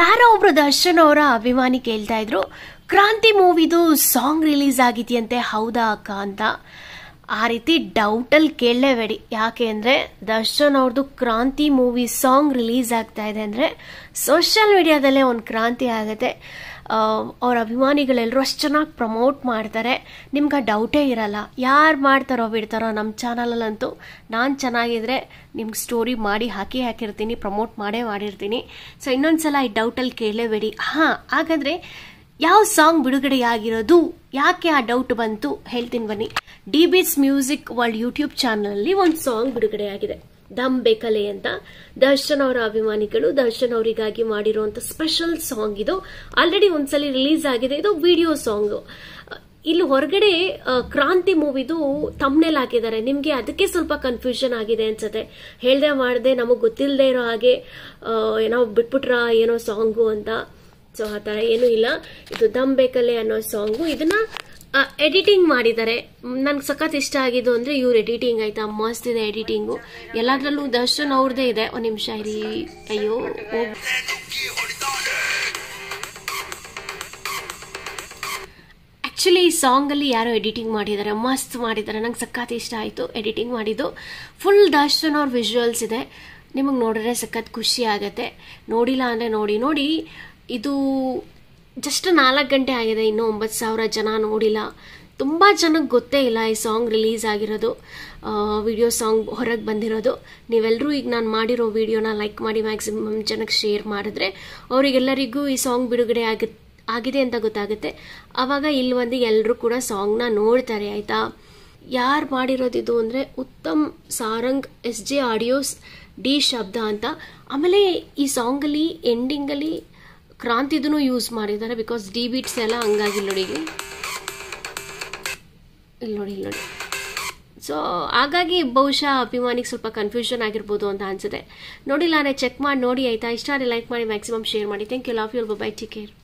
ಯಾರೋ ಒಬ್ರು ದರ್ಶನ್ ಅವರ ಅಭಿಮಾನಿ ಕೇಳ್ತಾ ಇದ್ರು ಕ್ರಾಂತಿ ಮೂವಿದು ಸಾಂಗ್ ರಿಲೀಸ್ ಆಗಿದೆಯಂತೆ ಹೌದಾ ಅಕ್ಕ ಅಂತ ಆ ರೀತಿ ಡೌಟಲ್ಲಿ ಕೇಳಲೇಬೇಡಿ ಯಾಕೆ ಅಂದರೆ ದರ್ಶನ್ ಅವ್ರದ್ದು ಕ್ರಾಂತಿ ಮೂವಿ ಸಾಂಗ್ ರಿಲೀಸ್ ಆಗ್ತಾ ಇದೆ ಅಂದರೆ ಸೋಷಿಯಲ್ ಮೀಡಿಯಾದಲ್ಲೇ ಒಂದು ಕ್ರಾಂತಿ ಆಗುತ್ತೆ ಅವ್ರ ಅಭಿಮಾನಿಗಳೆಲ್ಲರೂ ಅಷ್ಟು ಚೆನ್ನಾಗಿ ಪ್ರಮೋಟ್ ಮಾಡ್ತಾರೆ ನಿಮ್ಗೆ ಆ ಡೌಟೇ ಇರಲ್ಲ ಯಾರು ಮಾಡ್ತಾರೋ ಬಿಡ್ತಾರೋ ನಮ್ಮ ಚಾನಲಲ್ಲಂತೂ ನಾನು ಚೆನ್ನಾಗಿದ್ರೆ ನಿಮ್ಗೆ ಸ್ಟೋರಿ ಮಾಡಿ ಹಾಕಿ ಹಾಕಿರ್ತೀನಿ ಪ್ರಮೋಟ್ ಮಾಡೇ ಮಾಡಿರ್ತೀನಿ ಸೊ ಇನ್ನೊಂದು ಸಲ ಈ ಡೌಟಲ್ಲಿ ಕೇಳಲೇಬೇಡಿ ಹಾಂ ಹಾಗಾದರೆ ಯಾವ ಸಾಂಗ್ ಬಿಡುಗಡೆಯಾಗಿರೋದು ಯಾಕೆ ಆ ಡೌಟ್ ಬಂತು ಹೇಳ್ತೀನಿ ಬನ್ನಿ ಡಿ ಬಿಸ್ ಮ್ಯೂಸಿಕ್ ವರ್ಲ್ಡ್ ಯೂಟ್ಯೂಬ್ ಅಲ್ಲಿ ಒಂದು ಸಾಂಗ್ ಬಿಡುಗಡೆ ಆಗಿದೆ ದಮ್ ಬೇಕಲೆ ಅಂತ ದರ್ಶನ್ ಅವರ ಅಭಿಮಾನಿಗಳು ದರ್ಶನ್ ಅವರಿಗಾಗಿ ಮಾಡಿರುವಂತ ಸ್ಪೆಷಲ್ ಸಾಂಗ್ ಇದು ಆಲ್ರೆಡಿ ಒಂದ್ಸಲಿ ರಿಲೀಸ್ ಆಗಿದೆ ಇದು ವಿಡಿಯೋ ಸಾಂಗ್ ಇಲ್ಲಿ ಹೊರಗಡೆ ಕ್ರಾಂತಿ ಮೂವಿದು ತಮ್ನೆಲ್ ಹಾಕಿದ್ದಾರೆ ನಿಮಗೆ ಅದಕ್ಕೆ ಸ್ವಲ್ಪ ಕನ್ಫ್ಯೂಷನ್ ಆಗಿದೆ ಅನ್ಸುತ್ತೆ ಹೇಳ್ದೆ ಮಾಡದೆ ನಮಗೆ ಗೊತ್ತಿಲ್ಲದೆ ಇರೋ ಹಾಗೆ ಏನೋ ಬಿಟ್ಬಿಟ್ರ ಏನೋ ಸಾಂಗು ಅಂತ ಸೊ ಆ ಥರ ಏನೂ ಇಲ್ಲ ಇದು ದಮ್ ಬೇಕಲ್ಲೇ ಅನ್ನೋ ಸಾಂಗು ಇದನ್ನ ಎಡಿಟಿಂಗ್ ಮಾಡಿದ್ದಾರೆ ನನ್ಗೆ ಸಖತ್ ಇಷ್ಟ ಆಗಿದ್ದು ಅಂದರೆ ಇವ್ರು ಎಡಿಟಿಂಗ್ ಆಯ್ತಾ ಮಸ್ತ್ ಇದೆ ಎಡಿಟಿಂಗು ಎಲ್ಲದರಲ್ಲೂ ದರ್ಶನ್ ಅವ್ರದೇ ಇದೆ ಒಂದು ನಿಮಿಷ ಇರಿ ಅಯ್ಯೋ ಆ್ಯಕ್ಚುಲಿ ಈ ಸಾಂಗಲ್ಲಿ ಯಾರೋ ಎಡಿಟಿಂಗ್ ಮಾಡಿದ್ದಾರೆ ಮಸ್ತ್ ಮಾಡಿದ್ದಾರೆ ನಂಗೆ ಸಖತ್ ಇಷ್ಟ ಆಯಿತು ಎಡಿಟಿಂಗ್ ಮಾಡಿದ್ದು ಫುಲ್ ದರ್ಶನ್ ಅವ್ರ ವಿಜುವಲ್ಸ್ ಇದೆ ನಿಮಗೆ ನೋಡಿದ್ರೆ ಸಖತ್ ಖುಷಿ ಆಗುತ್ತೆ ನೋಡಿಲ್ಲ ಅಂದರೆ ನೋಡಿ ನೋಡಿ ಇದು ಜಸ್ಟ್ ನಾಲ್ಕು ಗಂಟೆ ಆಗಿದೆ ಇನ್ನೂ ಒಂಬತ್ತು ಸಾವಿರ ಜನ ನೋಡಿಲ್ಲ ತುಂಬ ಜನಕ್ಕೆ ಗೊತ್ತೇ ಇಲ್ಲ ಈ ಸಾಂಗ್ ರಿಲೀಸ್ ಆಗಿರೋದು ವಿಡಿಯೋ ಸಾಂಗ್ ಹೊರಗೆ ಬಂದಿರೋದು ನೀವೆಲ್ಲರೂ ಈಗ ನಾನು ಮಾಡಿರೋ ವಿಡಿಯೋನ ಲೈಕ್ ಮಾಡಿ ಮ್ಯಾಕ್ಸಿಮಮ್ ಜನಕ್ಕೆ ಶೇರ್ ಮಾಡಿದ್ರೆ ಅವರಿಗೆಲ್ಲರಿಗೂ ಈ ಸಾಂಗ್ ಬಿಡುಗಡೆ ಆಗ ಆಗಿದೆ ಅಂತ ಗೊತ್ತಾಗುತ್ತೆ ಆವಾಗ ಇಲ್ಲಿ ಬಂದು ಎಲ್ಲರೂ ಕೂಡ ಸಾಂಗ್ನ ನೋಡ್ತಾರೆ ಆಯಿತಾ ಯಾರು ಮಾಡಿರೋದಿದು ಅಂದರೆ Uttam Sarang S J audios D ಶಬ್ದ ಅಂತ ಆಮೇಲೆ ಈ ಸಾಂಗಲ್ಲಿ ಎಂಡಿಂಗಲ್ಲಿ ಕ್ರಾಂತಿದೂ ಯೂಸ್ ಮಾಡಿದ್ದಾರೆ ಬಿಕಾಸ್ ಡಿ ಬೀಟ್ಸ್ ಎಲ್ಲ ಹಂಗಾಗಿ ನೋಡಿ ಇಲ್ಲಿ ನೋಡಿ ಇಲ್ಲಿ ನೋಡಿ ಸೊ ಹಾಗಾಗಿ ಬಹುಶಃ ಅಭಿಮಾನಿಗೆ ಸ್ವಲ್ಪ ಕನ್ಫ್ಯೂಷನ್ ಆಗಿರ್ಬೋದು ಅಂತ ಅನ್ಸುತ್ತೆ ನೋಡಿಲ್ಲ ನಾನೇ ಚೆಕ್ ಮಾಡಿ ನೋಡಿ ಆಯ್ತಾ ಇಷ್ಟ ಲೈಕ್ ಮಾಡಿ ಮ್ಯಾಕ್ಸಿಮಮ್ ಶೇರ್ ಮಾಡಿ thank you love you bye take care